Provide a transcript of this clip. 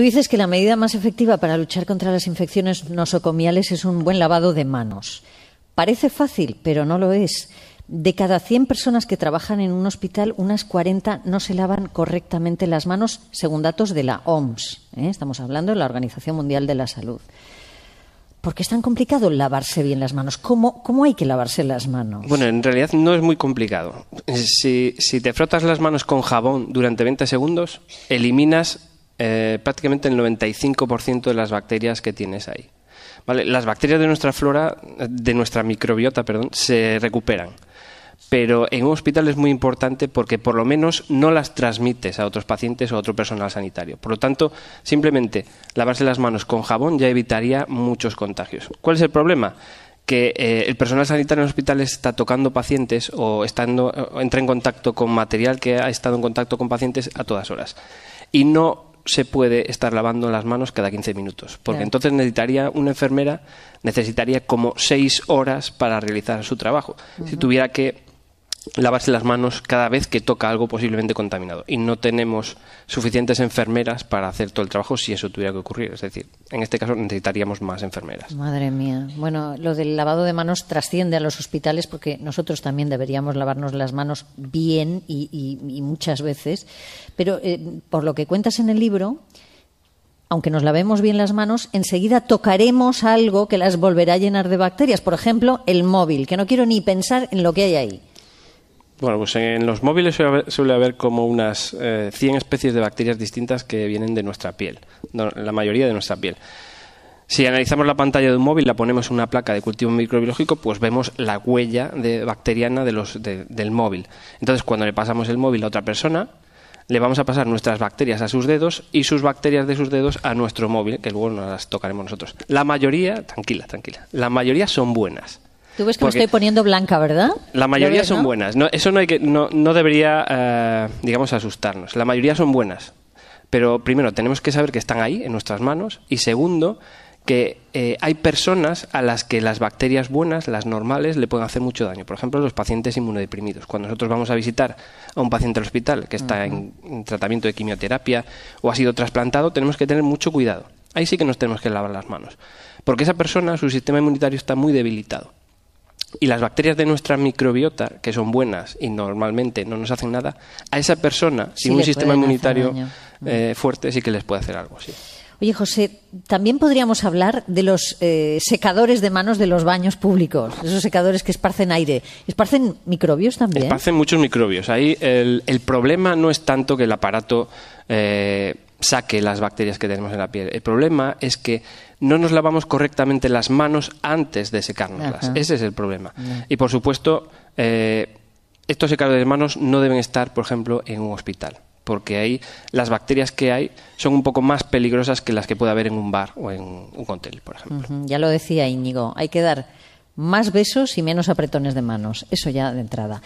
Tú dices que la medida más efectiva para luchar contra las infecciones nosocomiales es un buen lavado de manos. Parece fácil, pero no lo es. De cada 100 personas que trabajan en un hospital, unas 40 no se lavan correctamente las manos, según datos de la OMS. ¿eh? Estamos hablando de la Organización Mundial de la Salud. ¿Por qué es tan complicado lavarse bien las manos? ¿Cómo, ¿Cómo, hay que lavarse las manos? Bueno, en realidad no es muy complicado. Si, si te frotas las manos con jabón durante 20 segundos, eliminas eh, prácticamente el 95% de las bacterias que tienes ahí. Las bacterias de nuestra flora, de nuestra microbiota, perdón, se recuperan. Pero en un hospital es muy importante porque por lo menos no las transmites a otros pacientes o a otro personal sanitario. Por lo tanto, simplemente lavarse las manos con jabón ya evitaría muchos contagios. ¿Cuál es el problema? que eh, el personal sanitario en el hospital está tocando pacientes o estando, eh, entra en contacto con material que ha estado en contacto con pacientes a todas horas. Y no se puede estar lavando las manos cada 15 minutos, porque entonces necesitaría una enfermera, necesitaría como 6 horas para realizar su trabajo. Si tuviera que lavarse las manos cada vez que toca algo posiblemente contaminado. Y no tenemos suficientes enfermeras para hacer todo el trabajo si eso tuviera que ocurrir. Es decir, en este caso necesitaríamos más enfermeras. Madre mía. Bueno, lo del lavado de manos trasciende a los hospitales porque nosotros también deberíamos lavarnos las manos bien y, muchas veces. Pero eh, por lo que cuentas en el libro, aunque nos lavemos bien las manos, enseguida tocaremos algo que las volverá a llenar de bacterias. Por ejemplo, el móvil, que no quiero ni pensar en lo que hay ahí. Bueno, pues en los móviles suele haber, como unas 100 eh, especies de bacterias distintas que vienen de nuestra piel, la mayoría de nuestra piel. Si analizamos la pantalla de un móvil, la ponemos en una placa de cultivo microbiológico, pues vemos la huella bacteriana de los, del móvil. Entonces, cuando le pasamos el móvil a otra persona, le vamos a pasar nuestras bacterias a sus dedos y sus bacterias de sus dedos a nuestro móvil, que luego nos las tocaremos nosotros. La mayoría, tranquila, tranquila, la mayoría son buenas Tú ves que me estoy poniendo blanca, ¿verdad? La mayoría son buenas. No, eso no, hay que, no, debería, eh, digamos, asustarnos. La mayoría son buenas. Pero primero, tenemos que saber que están ahí, en nuestras manos. Y segundo, que eh, hay personas a las que las bacterias buenas, las normales, le pueden hacer mucho daño. Por ejemplo, los pacientes inmunodeprimidos. Cuando nosotros vamos a visitar a un paciente al hospital que está en tratamiento de quimioterapia o ha sido trasplantado, tenemos que tener mucho cuidado. Ahí sí que nos tenemos que lavar las manos. Porque esa persona, su sistema inmunitario está muy debilitado y las bacterias de nuestra microbiota, que son buenas y normalmente no nos hacen nada, a esa persona, sin un sistema inmunitario eh, mm. fuerte, sí que les puede hacer algo. Sí. Oye, José, también podríamos hablar de los eh, secadores de manos de los baños públicos, esos secadores que esparcen aire. ¿Esparcen microbios también? Esparcen muchos microbios. Ahí el, problema no es tanto que el aparato eh, saque las bacterias que tenemos en la piel. El problema es que no nos lavamos correctamente las manos antes de secárnoslas. Ese es el problema. Y por supuesto, eh, estos secadores de manos no deben estar, por ejemplo, en un hospital, porque ahí las bacterias que hay son un poco más peligrosas que las que puede haber en un bar o en un hotel, por ejemplo. Ya lo decía Íñigo, hay que dar más besos y menos apretones de manos. Eso ya de entrada.